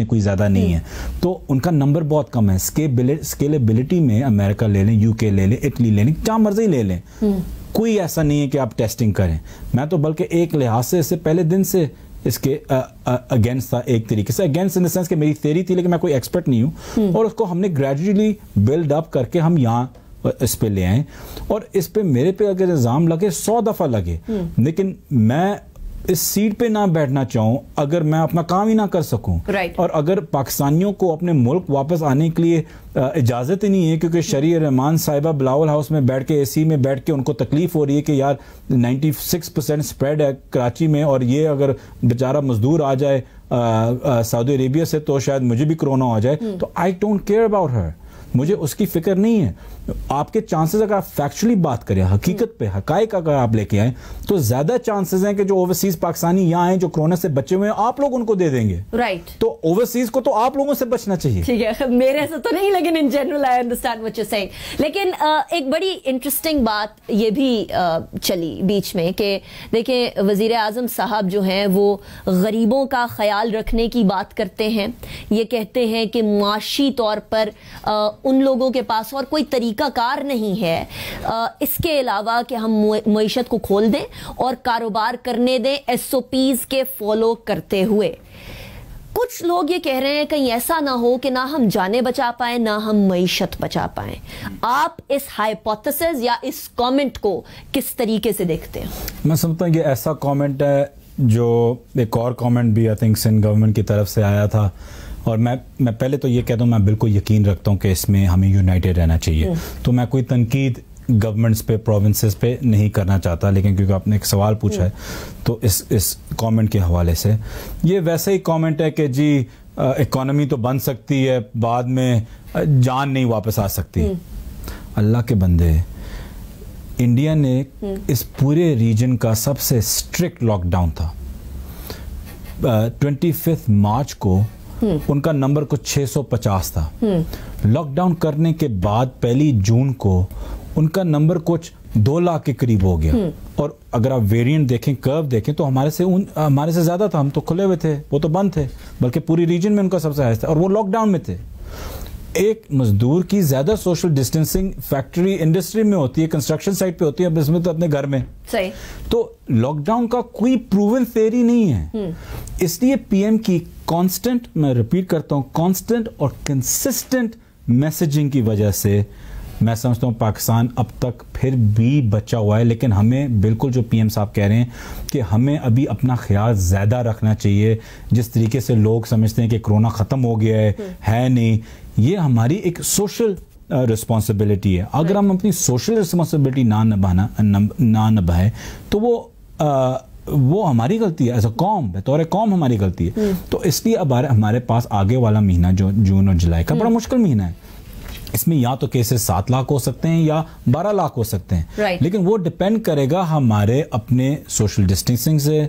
में कोई ज़्यादा नहीं हम्म। है तो उनका नंबर बहुत कम है स्केलेबिलिटी में अमेरिका ले लें यूके ले लें इटली ले लें जहाँ मर्जी ले लें हम्म। कोई ऐसा नहीं है कि आप टेस्टिंग करें मैं तो बल्कि एक लिहाज से इससे पहले दिन से इसके अगेंस्ट था एक तरीके से अगेंस्ट इन द सेंस कि मेरी थेरी थी लेकिन मैं कोई एक्सपर्ट नहीं हूं हम्म। और उसको हमने ग्रेजुअली बिल्ड अप करके हम यहाँ इस पे ले आए और इस पे मेरे पे अगर इल्ज़ाम लगे सौ दफ़ा लगे लेकिन मैं इस सीट पे ना बैठना चाहूं अगर मैं अपना काम ही ना कर सकूं right. और अगर पाकिस्तानियों को अपने मुल्क वापस आने के लिए इजाज़त ही नहीं है क्योंकि शरी रहमान साहिबा बिलावल हाउस में बैठ के एसी में बैठ के उनको तकलीफ़ हो रही है कि यार 96 परसेंट स्प्रेड है कराची में और ये अगर बेचारा मजदूर आ जाए सऊदी अरेबिया से तो शायद मुझे भी कोरोना हो जाए हम्म। तो I don't care about her मुझे उसकी फिक्र नहीं है आपके चांसेस अगर आप फैक्चुअली बात करें हकीकत पे हकाइक अगर आप लेके आए तो ज्यादा चांसेस हैं कि जो ओवरसीज पाकिस्तानी यहाँ आए जो कोरोना से बचे हुए हैं आप लोग उनको दे देंगे राइट right. तो ओवरसीज को तो आप लोगों से बचना चाहिए ठीक है मेरे से तो नहीं लेकिन in general I understand what you saying लेकिन एक बड़ी इंटरेस्टिंग बात ये भी चली बीच में कि देखिये वजीर आजम साहब जो है वो गरीबों का ख्याल रखने की बात करते हैं ये कहते हैं कि माशी तौर पर उन लोगों के पास और कोई तरीके तरीकाकार नहीं है आ, इसके अलावा कि हम मीशत को खोल दें और कारोबार करने दें एस ओ पीज़ के फॉलो करते हुए कुछ लोग ये कह रहे हैं कहीं ऐसा ना हो कि ना हम जाने बचा पाए ना हम मीशत बचा पाए आप इस हाइपोथेसिस या इस कमेंट को किस तरीके से देखते हैं मैं समझता हूँ ये ऐसा कमेंट है जो एक और कमेंट भी आई थिंक सिंध गवर्नमेंट की तरफ से आया था और मैं मैं पहले तो ये कह दूँ मैं बिल्कुल यकीन रखता हूँ कि इसमें हमें यूनाइटेड रहना चाहिए हम्म। तो मैं कोई तनकीद गवर्नमेंट्स पे प्रोविंसेस पे नहीं करना चाहता लेकिन क्योंकि आपने एक सवाल पूछा है हम्म। तो इस इस कमेंट के हवाले से ये वैसे ही कमेंट है कि जी इकोनॉमी तो बन सकती है बाद में जान नहीं वापस आ सकती हम्म। अल्लाह के बंदे इंडिया ने इस पूरे रीजन का सबसे स्ट्रिक्ट लॉकडाउन था ट्वेंटी फिफ्थ मार्च को हम्म। उनका नंबर कुछ 650 था हम्म। लॉकडाउन करने के बाद पहली जून को उनका नंबर कुछ दो लाख के करीब हो गया हम्म। और अगर आप वेरिएंट देखें कर्व देखें तो हमारे से उन हमारे से ज़्यादा था हम तो खुले हुए थे वो तो बंद थे बल्कि पूरी रीजन में उनका सबसे हाइस्ट था और वो लॉकडाउन में थे एक मजदूर की ज्यादा सोशल डिस्टेंसिंग फैक्ट्री इंडस्ट्री में होती है कंस्ट्रक्शन साइट पे होती है अब इसमें तो अपने घर में सही तो लॉकडाउन का कोई प्रूवन थेरी नहीं है हम्म। इसलिए पीएम की कांस्टेंट मैं रिपीट करता हूं कांस्टेंट और कंसिस्टेंट मैसेजिंग की वजह से मैं समझता हूँ पाकिस्तान अब तक फिर भी बचा हुआ है लेकिन हमें बिल्कुल जो पीएम साहब कह रहे हैं कि हमें अभी अपना ख्याल ज़्यादा रखना चाहिए जिस तरीके से लोग समझते हैं कि कोरोना ख़त्म हो गया है हम्म। है नहीं ये हमारी एक सोशल रिस्पॉन्सिबिलिटी uh, है अगर हम अपनी सोशल रिस्पॉन्सिबिलिटी ना नभाना ना नभाए तो वो आ, uh, वो हमारी गलती है एज अ कॉम बतौर कॉम हमारी गलती है हम्म। तो इसलिए अब हमारे पास आगे वाला महीना जो जून और जुलाई का बड़ा हम्म। मुश्किल महीना है इसमें या तो केसेस सात लाख हो सकते हैं या बारह लाख हो सकते हैं right. लेकिन वो डिपेंड करेगा हमारे अपने सोशल डिस्टेंसिंग से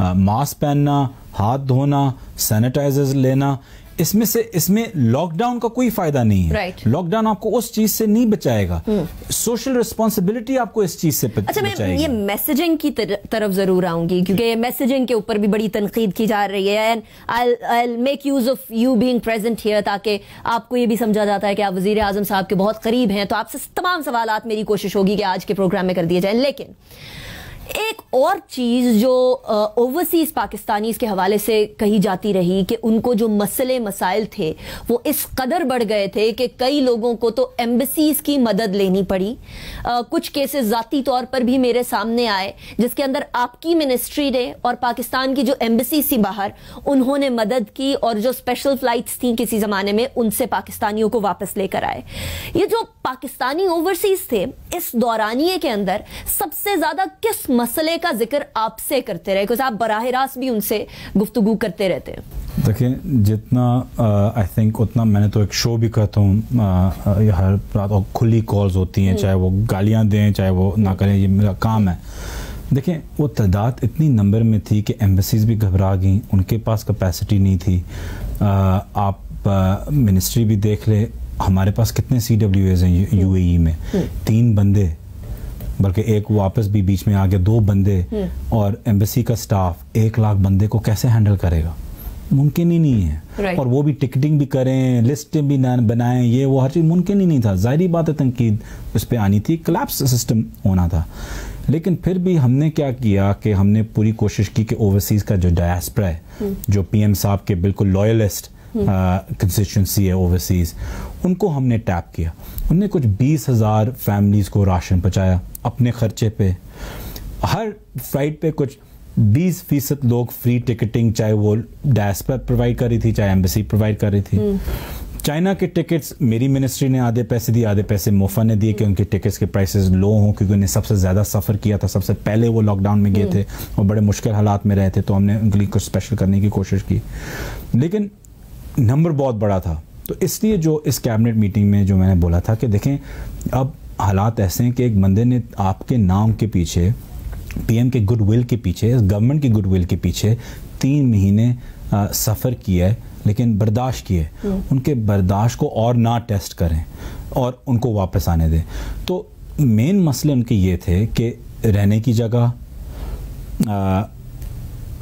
मास्क uh, पहनना हाथ धोना सैनिटाइजर लेना इसमें से इसमें लॉकडाउन का कोई फायदा नहीं है राइट right. लॉकडाउन आपको उस चीज से नहीं बचाएगा सोशल hmm. रिस्पॉन्सिबिलिटी आपको इस चीज से अच्छा मैं ये मैसेजिंग की तर, तरफ जरूर आऊंगी क्योंकि ये मैसेजिंग के ऊपर भी बड़ी तनकीद की जा रही है and I I make use of you being present here ताकि आपको ये भी समझा जाता है कि आप वजीर आजम साहब के बहुत करीब हैं तो आपसे तमाम सवाल मेरी कोशिश होगी कि आज के प्रोग्राम में कर दिए जाए लेकिन एक और चीज़ जो ओवरसीज़ पाकिस्तानी के हवाले से कही जाती रही कि उनको जो मसले मसाइल थे वो इस कदर बढ़ गए थे कि कई लोगों को तो एम्बसीज़ की मदद लेनी पड़ी आ, कुछ केसेस ज़ाती तौर पर भी मेरे सामने आए जिसके अंदर आपकी मिनिस्ट्री ने और पाकिस्तान की जो एम्बसीज थी बाहर उन्होंने मदद की और जो स्पेशल फ़्लाइट्स थी किसी ज़माने में उनसे पाकिस्तानियों को वापस लेकर आए ये जो पाकिस्तानी ओवरसीज़ थे इस दौरानिए के अंदर सबसे ज़्यादा किस मसले का जिक्र आपसे करते रहे आप बरह रास्त भी उनसे गुफ्तु करते रहते हैं देखिए जितना आई uh, थिंक उतना मैंने तो एक शो भी करता हूँ uh, uh, हर रात और खुली कॉल्स होती हैं चाहे वो गालियाँ दें चाहे वो ना करें ये मेरा काम है देखें वो तादाद इतनी नंबर में थी कि एम्बेसीज भी घबरा गई उनके पास कैपेसिटी नहीं थी आ, आप मिनिस्ट्री भी देख ले हमारे पास कितने सी डब्ल्यू एज हैं यू हम्म। e में हम्म। तीन बंदे बल्कि एक वापस भी बीच में आ गया दो बंदे हम्म। और एम्बेसी का स्टाफ एक लाख बंदे को कैसे हैंडल करेगा मुमकिन ही नहीं है right. और वो भी टिकटिंग भी करें लिस्टें भी बनाएं ये वो हर चीज़ मुमकिन ही नहीं था ज़ाहरी बात है तनकीद उस पर आनी थी कलेप्स सिस्टम होना था लेकिन फिर भी हमने क्या किया कि हमने पूरी कोशिश की कि ओवरसीज़ का जो डायस्प्रा है हम्म। जो पीएम साहब के बिल्कुल लॉयलिस्ट कंस्टिट्यूंसी है ओवरसीज़ उनको हमने टैप किया उनने कुछ बीस हज़ार फैमिलीज़ को राशन पहुँचाया अपने ख़र्चे पे हर फ्लाइट पे कुछ बीस फीसद लोग फ्री टिकटिंग चाहे वो डैस पर प्रोवाइड कर रही थी चाहे एम्बेसी प्रोवाइड कर रही थी चाइना हम्म। के टिकट्स मेरी मिनिस्ट्री ने आधे पैसे दिए आधे पैसे मोफा ने दिए कि हम्म। उनके टिकट्स के प्राइसेस लो हों क्योंकि उन्हें सबसे ज़्यादा सफ़र किया था सबसे पहले वो लॉकडाउन में गए हम्म। थे और बड़े मुश्किल हालात में रहे थे तो हमने उनके लिए कुछ स्पेशल करने की कोशिश की लेकिन नंबर बहुत बड़ा था तो इसलिए जो इस कैबिनेट मीटिंग में जो मैंने बोला था कि देखें अब हालात ऐसे हैं कि एक बंदे ने आपके नाम के पीछे पीएम के गुडविल के पीछे गवर्नमेंट की गुडविल के पीछे तीन महीने सफ़र किया है लेकिन बर्दाश्त किए हम्म। उनके बर्दाश्त को और ना टेस्ट करें और उनको वापस आने दें तो मेन मसले उनके ये थे कि रहने की जगह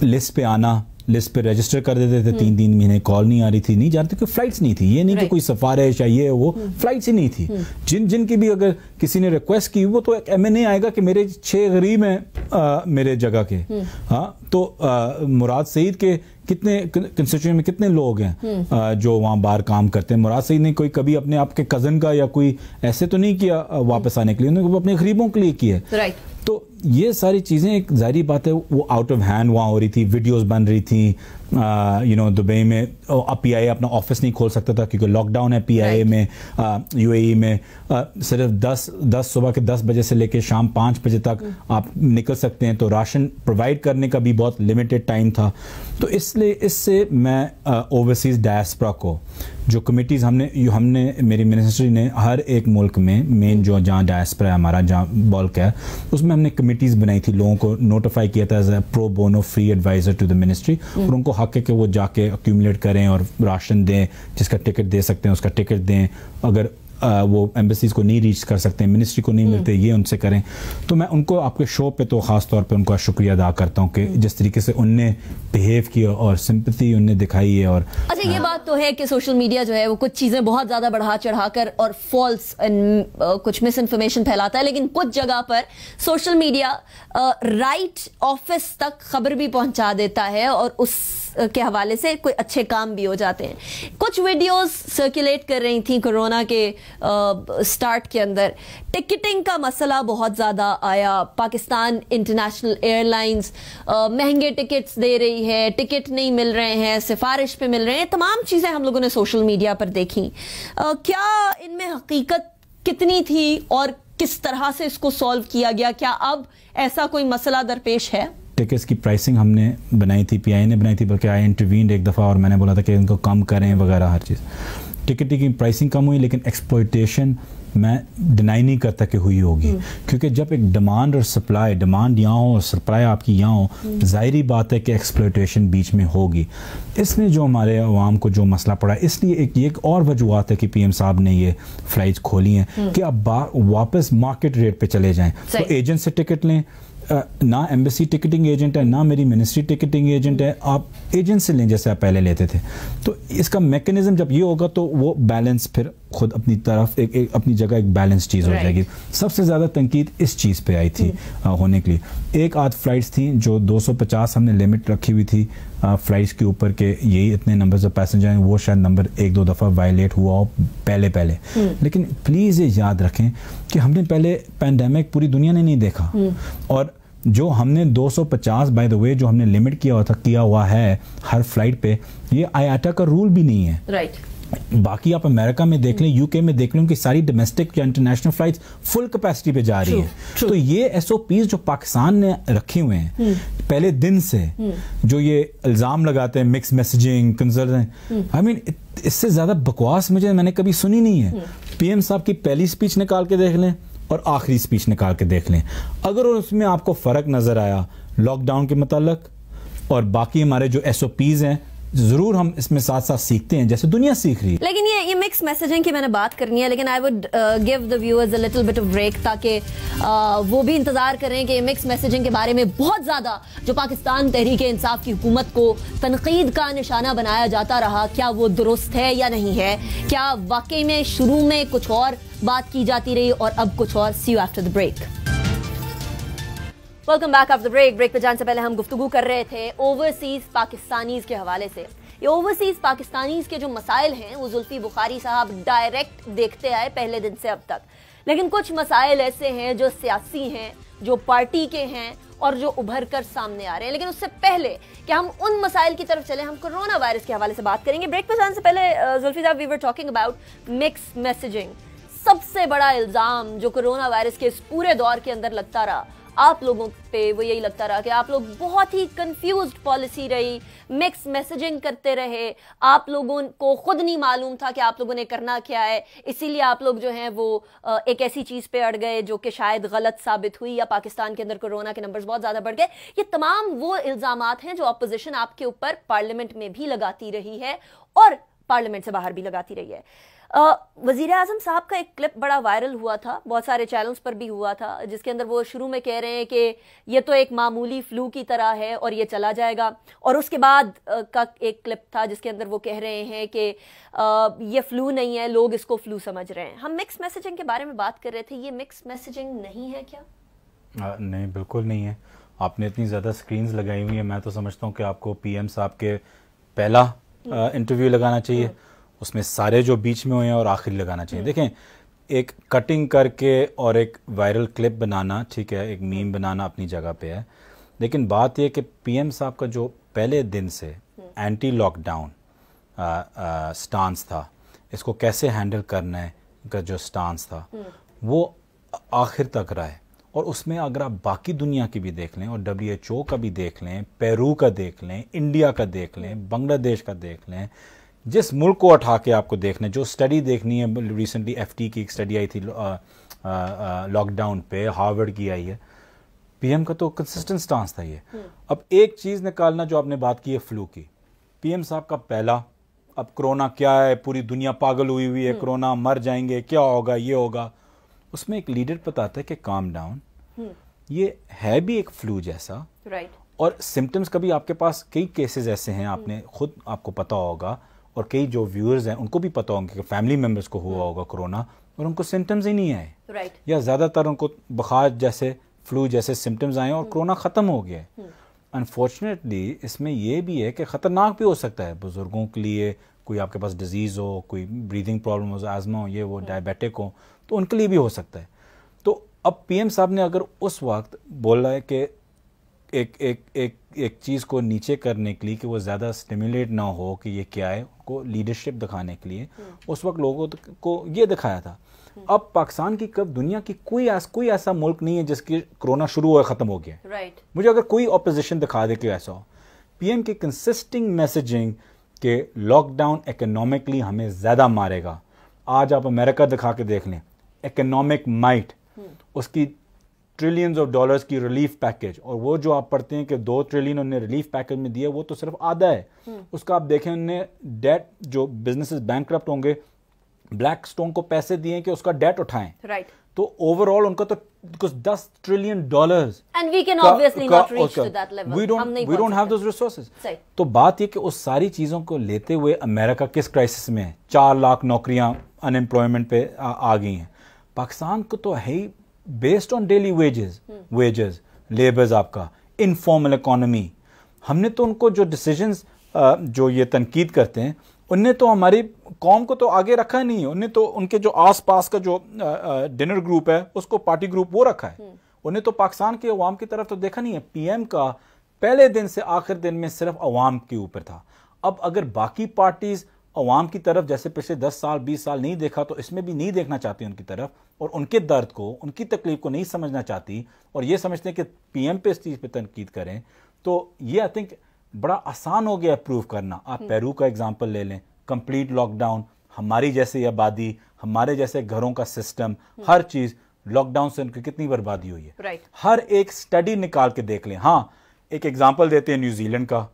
लिस्ट पे आना लिस्ट पे रजिस्टर कर देते थे तीन तीन महीने कॉल नहीं आ रही थी नहीं जानते कि फ्लाइट्स नहीं थी ये नहीं कि कोई सफारिश या ये वो फ्लाइट्स हम्म। ही नहीं थी हम्म। जिन जिन की भी अगर किसी ने रिक्वेस्ट की वो तो एक एम आएगा कि मेरे छः गरीब हैं मेरे जगह के हम्म। हाँ तो आ, मुराद सईद के कितने कंस्टिट्यूशन में कितने लोग हैं आ, जो वहाँ बाहर काम करते हैं मुराद सईद ने कोई कभी अपने आपके कज़न का या कोई ऐसे तो नहीं किया वापस आने के लिए उन्होंने अपने गरीबों के लिए किया तो ये सारी चीज़ें एक जारी बात है वो आउट ऑफ हैंड वहाँ हो रही थी वीडियोस बन रही थी यू नो दुबई में अब पी आई अपना ऑफिस नहीं खोल सकता था क्योंकि लॉकडाउन है पी आई में यू ए e में आ, सिर्फ दस दस सुबह के दस बजे से लेकर शाम पाँच बजे तक हम्म। आप निकल सकते हैं तो राशन प्रोवाइड करने का भी बहुत लिमिटेड टाइम था तो इसलिए इससे मैं ओवरसीज़ डायस्प्रा को जो कमिटीज़ हमने हमने मेरी मिनिस्ट्री ने हर एक मुल्क में मेन हम्म। जो जहाँ डायस्प्रा है हमारा जहाँ बल्क है उसमें में हमने कमिटीज़ बनाई थी लोगों को नोटिफाई किया था as a pro bono free adviser to the ministry और उनको हक है कि वो जाके अक्यूमलेट करें और राशन दें जिसका टिकट दे सकते हैं उसका टिकट दें अगर वो एम्बेसीज को नहीं रीच कर सकते मिनिस्ट्री को नहीं हम्म। मिलते ये उनसे करें तो मैं उनको आपके शो पे तो ख़ास तौर पे उनका शुक्रिया अदा करता हूँ कि हम्म। जिस तरीके से उनने बिहेव किया और सिंपथी उनने दिखाई है और अच्छा ये हाँ। बात तो है कि सोशल मीडिया जो है वो कुछ चीज़ें बहुत ज़्यादा बढ़ा चढ़ा कर और फॉल्स कुछ मिस इन्फॉर्मेशन फैलाता है लेकिन कुछ जगह पर सोशल मीडिया राइट ऑफिस तक खबर भी पहुँचा देता है और उस के हवाले से कोई अच्छे काम भी हो जाते हैं कुछ वीडियोस सर्कुलेट कर रही थी कोरोना के स्टार्ट के अंदर टिकटिंग का मसला बहुत ज़्यादा आया पाकिस्तान इंटरनेशनल एयरलाइंस महंगे टिकट्स दे रही है टिकट नहीं मिल रहे हैं सिफारिश पे मिल रहे हैं तमाम चीज़ें हम लोगों ने सोशल मीडिया पर देखी आ, क्या इनमें हकीकत कितनी थी और किस तरह से इसको सॉल्व किया गया क्या अब ऐसा कोई मसला दरपेश है टिकट्स की प्राइसिंग हमने बनाई थी पीआई ने बनाई थी बल्कि आई इंटरवीन एक दफ़ा और मैंने बोला था कि इनको कम करें वगैरह हर चीज़ टिकट की प्राइसिंग कम हुई लेकिन एक्सप्लोइटेशन मैं डिनाई नहीं करता कि हुई होगी हम्म। क्योंकि जब एक डिमांड और सप्लाई डिमांड यहाँ हो और सप्लाई आपकी यहाँ हो हम्म। जाहिर बात है कि एक्सप्लोइटेशन बीच में होगी इसने जो हमारे आवाम को जो मसला पड़ा इसलिए एक एक और वजूहत है कि पी एम साहब ने ये फ्लाइट खोली हैं हम्म। कि आप वापस मार्केट रेट पर चले जाएँ तो एजेंट से टिकट लें ना एम्बेसी टिकटिंग एजेंट है ना मेरी मिनिस्ट्री टिकटिंग एजेंट है आप एजेंट से लें जैसे आप पहले लेते थे तो इसका मैकेनिज्म जब ये होगा तो वो बैलेंस फिर खुद अपनी तरफ एक, एक अपनी जगह एक बैलेंस चीज़ हो जाएगी सबसे ज़्यादा तनकीद इस चीज़ पे आई थी आ, हम्म। होने के लिए एक आध फ्लाइट्स थी जो 250 हमने लिमिट रखी हुई थी फ्लाइट्स के ऊपर के यही इतने नंबर ऑफ पैसेंजर हैं वो शायद नंबर एक दो दफ़ा वायलेट हुआ हो पहले पहले हम्म। लेकिन प्लीज़ ये याद रखें कि हमने पहले पेंडेमिक पूरी दुनिया ने नहीं देखा हम्म। और जो हमने 250 बाय द वे जो हमने लिमिट किया हुआ था किया हुआ है हर फ्लाइट पे ये आयाटा का रूल भी नहीं है राइट right. बाकी आप अमेरिका में देख लें यूके हम्म। में देख लें उनकी सारी डोमेस्टिक या इंटरनेशनल फ्लाइट्स फुल कैपेसिटी पे जा रही है तो ये एसओपीज जो पाकिस्तान ने रखे हुए हैं हम्म। पहले दिन से हम्म। जो ये इल्ज़ाम लगाते हैं mixed messaging concern I mean इससे ज़्यादा बकवास मुझे मैंने कभी सुनी नहीं है पीएम साहब की पहली स्पीच निकाल के देख लें और आखिरी स्पीच निकाल के देख लें अगर उसमें आपको फ़र्क नज़र आया लॉकडाउन के मतलब और बाकी हमारे जो एस ओ पीज़ हैं जरूर हम इसमें साथ साथ सीखते हैं जैसे दुनिया सीख रही है लेकिन ये ये मिक्स मैसेजिंग की मैंने बात करनी है लेकिन I would give the viewers a little bit of break ताकि uh, वो भी इंतजार करें कि मिक्स मैसेजिंग के बारे में बहुत ज्यादा जो पाकिस्तान तहरीक इंसाफ की हुकूमत को तनकीद का निशाना बनाया जाता रहा क्या वो दुरुस्त है या नहीं है क्या वाकई में शुरू में कुछ और बात की जाती रही और अब कुछ और see you after the break welcome back the break break पे जान से पहले हम गुफ्तु कर रहे थे ओवरसीज पाकिस्तानीज के हवाले से ये ओवरसीज पाकिस्तानीज के जो मसाइल हैं वो जुल्फी बुखारी साहब डायरेक्ट देखते आए पहले दिन से अब तक लेकिन कुछ मसाइल ऐसे हैं जो सियासी हैं जो पार्टी के हैं और जो उभर कर सामने आ रहे हैं लेकिन उससे पहले कि हम उन मसाइल की तरफ चले हम कोरोना वायरस के हवाले से बात करेंगे ब्रेक पे जान से पहले जुल्फी साहब we were talking about mixed messaging सबसे बड़ा इल्ज़ाम जो कोरोना वायरस के इस पूरे दौर के अंदर लगता रहा आप लोगों पे वो यही लगता रहा कि आप लोग बहुत ही कंफ्यूज पॉलिसी रही मिक्स मैसेजिंग करते रहे आप लोगों को खुद नहीं मालूम था कि आप लोगों ने करना क्या है इसीलिए आप लोग जो हैं वो एक ऐसी चीज़ पे अड़ गए जो कि शायद गलत साबित हुई या पाकिस्तान के अंदर कोरोना के नंबर्स बहुत ज़्यादा बढ़ गए ये तमाम वो इल्ज़ाम हैं जो अपोजिशन आपके ऊपर पार्लियामेंट में भी लगाती रही है और पार्लियामेंट से बाहर भी लगाती रही है वजीर अजम साहब का एक क्लिप बड़ा वायरल हुआ था बहुत सारे चैनल्स पर भी हुआ था जिसके अंदर वो शुरू में कह रहे हैं कि ये तो एक मामूली फ्लू की तरह है और ये चला जाएगा और उसके बाद का एक क्लिप था जिसके अंदर वो कह रहे हैं कि ये फ्लू नहीं है लोग इसको फ्लू समझ रहे हैं हम मिक्स मैसेजिंग के बारे में बात कर रहे थे ये मिक्स मैसेजिंग नहीं है क्या आ, नहीं बिल्कुल नहीं है आपने इतनी ज़्यादा स्क्रीन लगाई हुई है मैं तो समझता हूँ कि आपको पी साहब के पहला हम्म। इंटरव्यू लगाना चाहिए हम्म। उसमें सारे जो बीच में हुए हैं और आखिरी लगाना चाहिए देखें एक कटिंग करके और एक वायरल क्लिप बनाना ठीक है एक मीम बनाना अपनी जगह पे है लेकिन बात यह कि पीएम साहब का जो पहले दिन से एंटी लॉकडाउन स्टांस था इसको कैसे हैंडल करना है का जो स्टांस था वो आखिर तक रहा है और उसमें अगर आप बाकी दुनिया की भी देख लें और डब्ल्यू एच ओ का भी देख लें पेरू का देख लें इंडिया का देख लें बांग्लादेश का देख लें जिस मुल्क को उठा के आपको देखना है जो स्टडी देखनी है रिसेंटली टी की एक स्टडी आई थी लॉकडाउन uh, uh, uh, पे हार्वर्ड की आई है पीएम का तो कंसिस्टेंट स्टांस था ये hmm. अब एक चीज़ निकालना जो आपने बात की है फ्लू की पीएम साहब का पहला अब कोरोना क्या है पूरी दुनिया पागल हुई हुई है कोरोना hmm. मर जाएंगे क्या होगा ये होगा उसमें एक लीडर बताता है कि काम डाउन hmm. ये है भी एक फ्लू जैसा राइट और सिम्टम्स कभी आपके पास कई केसेस ऐसे हैं आपने खुद आपको पता होगा और कई जो व्यूअर्स हैं उनको भी पता होंगे कि फैमिली मेम्बर्स को हुआ हम्म। होगा कोरोना और उनको सिम्टम्स ही नहीं आए right. या ज़्यादातर उनको बुखार जैसे फ्लू जैसे सिम्टम्स आए और कोरोना हम्म। ख़त्म हो गया है अनफॉर्चुनेटली हम्म। इसमें यह भी है कि ख़तरनाक भी हो सकता है बुज़ुर्गों के लिए कोई आपके पास डिजीज़ हो कोई ब्रीदिंग प्रॉब्लम हो आजमा हो ये वो डायबिटिक हो तो उनके लिए भी हो सकता है तो अब पीएम साहब ने अगर उस वक्त बोला है कि एक एक एक एक चीज़ को नीचे करने के लिए कि वो ज़्यादा स्टिमुलेट ना हो कि ये क्या है उनको लीडरशिप दिखाने के लिए हम्म। उस वक्त लोगों को ये दिखाया था हम्म। अब पाकिस्तान की कब दुनिया की कोई आस, कोई ऐसा मुल्क नहीं है जिसकी कोरोना शुरू हो ख़त्म हो गया राइट right. मुझे अगर कोई अपोजिशन दिखा दे कि ऐसा हो पी एम की कंसिस्टिंग मैसेजिंग के लॉकडाउन इकोनॉमिकली हमें ज़्यादा मारेगा आज आप अमेरिका दिखा के देख लें इकोनॉमिक हम्म। माइट उसकी ट्रिलियंस ऑफ डॉलर्स की रिलीफ पैकेज और वो जो आप पढ़ते हैं कि दो ट्रिलियन उन्होंने रिलीफ पैकेज में दिया वो तो सिर्फ आधा है हम्म। उसका आप देखें उन्होंने डेट जो बिजनेसेस बैंक होंगे ब्लैक स्टोन को पैसे दिए कि उसका डेट उठाएं राइट right. तो ओवरऑल उनका तो कुछ दस trillion dollar we don't we don't have those resources तो बात ये कि उस सारी चीजों को लेते हुए अमेरिका किस क्राइसिस में है चार लाख नौकरियां अनएम्प्लॉयमेंट पे आ, आ गई हैं पाकिस्तान को तो है ही based on daily wages wages labours आपका इनफॉर्मल इकोनॉमी हमने तो उनको जो डिसीजंस जो ये तनकीद करते हैं उनने तो हमारी कौम को तो आगे रखा नहीं है उनने तो उनके जो आस पास का जो डिनर ग्रुप है उसको पार्टी ग्रुप वो रखा है hmm. उन्हें तो पाकिस्तान के अवाम की तरफ तो देखा नहीं है पीएम का पहले दिन से आखिर दिन में सिर्फ अवाम के ऊपर था अब अगर बाकी पार्टीज़ अवाम की तरफ जैसे पिछले दस साल बीस साल नहीं देखा तो इसमें भी नहीं देखना चाहती उनकी तरफ और उनके दर्द को उनकी तकलीफ को नहीं समझना चाहती और ये समझते हैं कि पीएम पे इस चीज़ पर तनकीद करें तो ये आई थिंक बड़ा आसान हो गया प्रूव करना आप पेरू हम्म। का एग्जाम्पल ले लें कंप्लीट लॉकडाउन हमारी जैसे आबादी हमारे जैसे घरों का सिस्टम हम्म। हर चीज़ लॉकडाउन से उनकी कितनी बर्बादी हुई है right. हर एक स्टडी निकाल के देख लें हाँ एक एग्जाम्पल देते हैं न्यूजीलैंड का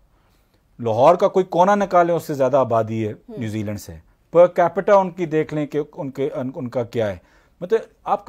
लाहौर का कोई कोना निकालें उससे ज़्यादा आबादी है हम्म। न्यूजीलैंड से पर कैपिटा उनकी देख लें कि उनके उनका क्या है मतलब आप